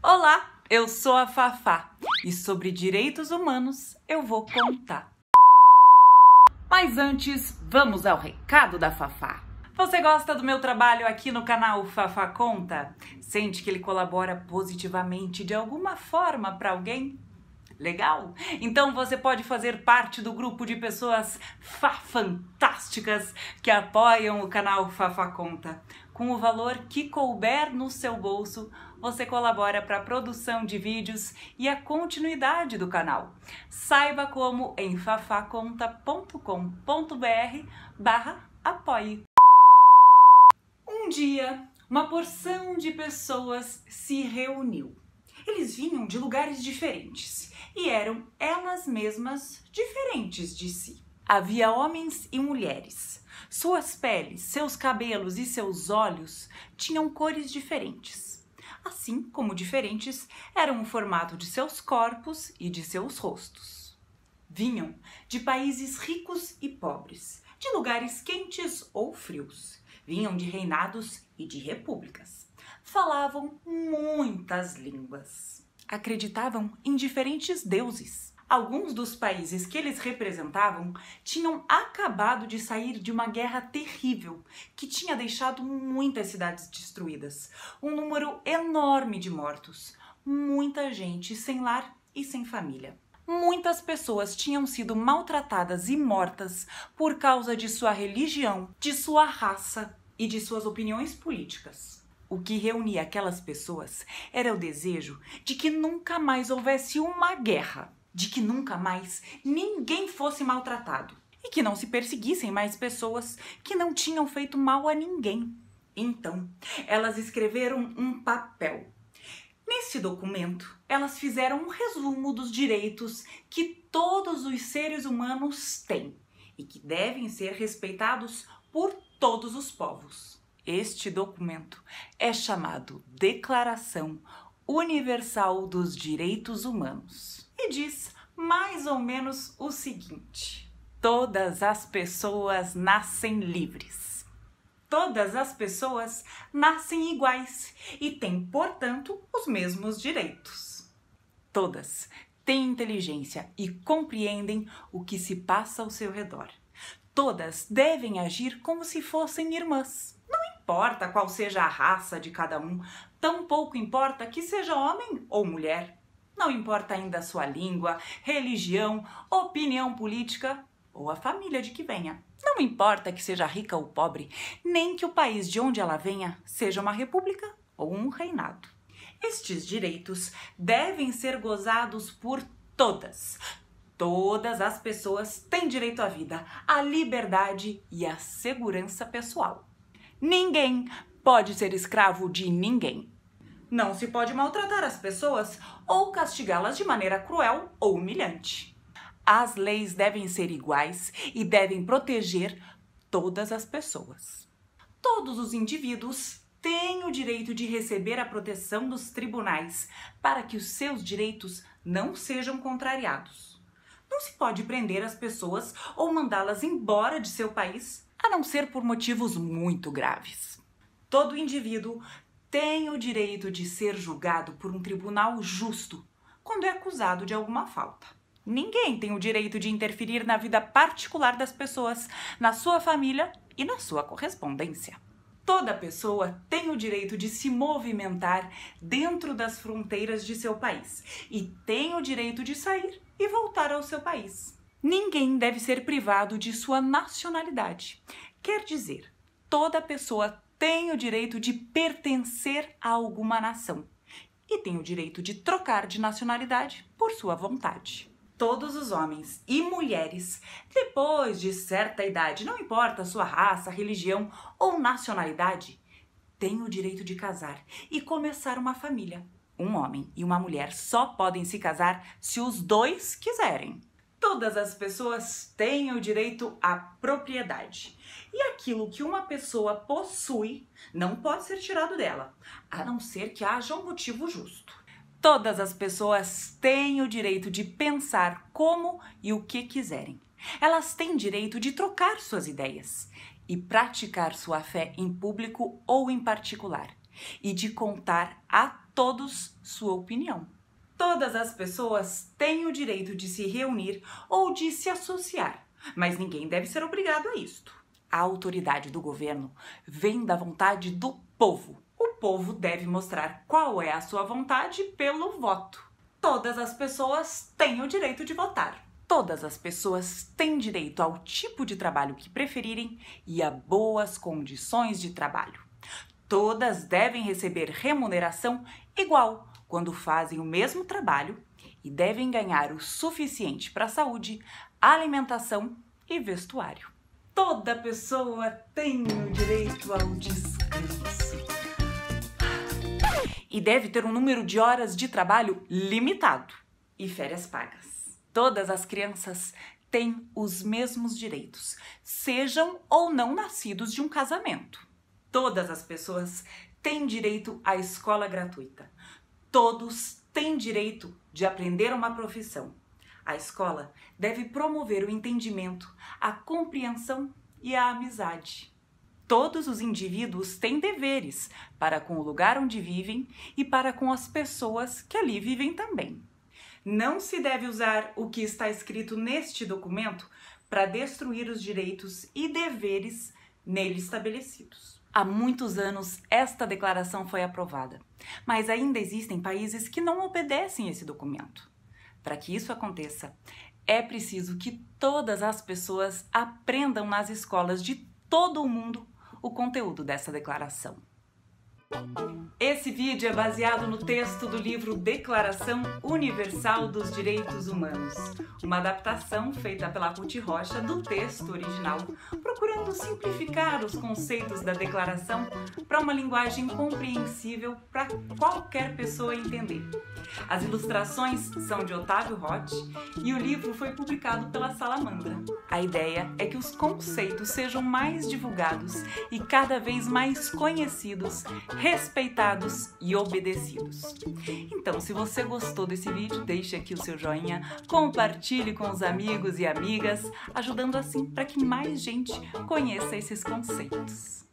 Olá, eu sou a Fafá e sobre direitos humanos eu vou contar. Mas antes, vamos ao recado da Fafá. Você gosta do meu trabalho aqui no canal Fafá Conta? Sente que ele colabora positivamente de alguma forma para alguém? Legal? Então você pode fazer parte do grupo de pessoas fantásticas que apoiam o canal Fafá Conta. Com o valor que couber no seu bolso, você colabora para a produção de vídeos e a continuidade do canal. Saiba como em fafaconta.com.br barra apoie. Um dia, uma porção de pessoas se reuniu eles vinham de lugares diferentes e eram elas mesmas diferentes de si. Havia homens e mulheres. Suas peles, seus cabelos e seus olhos tinham cores diferentes. Assim como diferentes eram o formato de seus corpos e de seus rostos. Vinham de países ricos e pobres, de lugares quentes ou frios. Vinham de reinados e de repúblicas falavam muitas línguas. Acreditavam em diferentes deuses. Alguns dos países que eles representavam tinham acabado de sair de uma guerra terrível que tinha deixado muitas cidades destruídas, um número enorme de mortos, muita gente sem lar e sem família. Muitas pessoas tinham sido maltratadas e mortas por causa de sua religião, de sua raça e de suas opiniões políticas. O que reunia aquelas pessoas era o desejo de que nunca mais houvesse uma guerra, de que nunca mais ninguém fosse maltratado e que não se perseguissem mais pessoas que não tinham feito mal a ninguém. Então, elas escreveram um papel. Nesse documento, elas fizeram um resumo dos direitos que todos os seres humanos têm e que devem ser respeitados por todos os povos. Este documento é chamado Declaração Universal dos Direitos Humanos e diz mais ou menos o seguinte: todas as pessoas nascem livres. Todas as pessoas nascem iguais e têm, portanto, os mesmos direitos. Todas têm inteligência e compreendem o que se passa ao seu redor. Todas devem agir como se fossem irmãs importa qual seja a raça de cada um, tampouco importa que seja homem ou mulher. Não importa ainda a sua língua, religião, opinião política ou a família de que venha. Não importa que seja rica ou pobre, nem que o país de onde ela venha seja uma república ou um reinado. Estes direitos devem ser gozados por todas. Todas as pessoas têm direito à vida, à liberdade e à segurança pessoal. Ninguém pode ser escravo de ninguém. Não se pode maltratar as pessoas ou castigá-las de maneira cruel ou humilhante. As leis devem ser iguais e devem proteger todas as pessoas. Todos os indivíduos têm o direito de receber a proteção dos tribunais para que os seus direitos não sejam contrariados. Não se pode prender as pessoas ou mandá-las embora de seu país a não ser por motivos muito graves. Todo indivíduo tem o direito de ser julgado por um tribunal justo quando é acusado de alguma falta. Ninguém tem o direito de interferir na vida particular das pessoas, na sua família e na sua correspondência. Toda pessoa tem o direito de se movimentar dentro das fronteiras de seu país e tem o direito de sair e voltar ao seu país. Ninguém deve ser privado de sua nacionalidade. Quer dizer, toda pessoa tem o direito de pertencer a alguma nação e tem o direito de trocar de nacionalidade por sua vontade. Todos os homens e mulheres, depois de certa idade, não importa sua raça, religião ou nacionalidade, têm o direito de casar e começar uma família. Um homem e uma mulher só podem se casar se os dois quiserem. Todas as pessoas têm o direito à propriedade. E aquilo que uma pessoa possui não pode ser tirado dela, a não ser que haja um motivo justo. Todas as pessoas têm o direito de pensar como e o que quiserem. Elas têm direito de trocar suas ideias e praticar sua fé em público ou em particular, e de contar a todos sua opinião. Todas as pessoas têm o direito de se reunir ou de se associar, mas ninguém deve ser obrigado a isto. A autoridade do governo vem da vontade do povo. O povo deve mostrar qual é a sua vontade pelo voto. Todas as pessoas têm o direito de votar. Todas as pessoas têm direito ao tipo de trabalho que preferirem e a boas condições de trabalho. Todas devem receber remuneração igual quando fazem o mesmo trabalho e devem ganhar o suficiente para saúde, alimentação e vestuário. Toda pessoa tem o direito ao descanso. E deve ter um número de horas de trabalho limitado e férias pagas. Todas as crianças têm os mesmos direitos, sejam ou não nascidos de um casamento. Todas as pessoas têm direito à escola gratuita Todos têm direito de aprender uma profissão. A escola deve promover o entendimento, a compreensão e a amizade. Todos os indivíduos têm deveres para com o lugar onde vivem e para com as pessoas que ali vivem também. Não se deve usar o que está escrito neste documento para destruir os direitos e deveres nele estabelecidos. Há muitos anos esta declaração foi aprovada, mas ainda existem países que não obedecem esse documento. Para que isso aconteça, é preciso que todas as pessoas aprendam nas escolas de todo o mundo o conteúdo dessa declaração. Esse vídeo é baseado no texto do livro Declaração Universal dos Direitos Humanos, uma adaptação feita pela Ruth Rocha do texto original, procurando simplificar os conceitos da declaração para uma linguagem compreensível para qualquer pessoa entender. As ilustrações são de Otávio Roth e o livro foi publicado pela Salamandra. A ideia é que os conceitos sejam mais divulgados e cada vez mais conhecidos, respeitados e obedecidos. Então, se você gostou desse vídeo, deixe aqui o seu joinha, compartilhe com os amigos e amigas, ajudando assim para que mais gente conheça esses conceitos.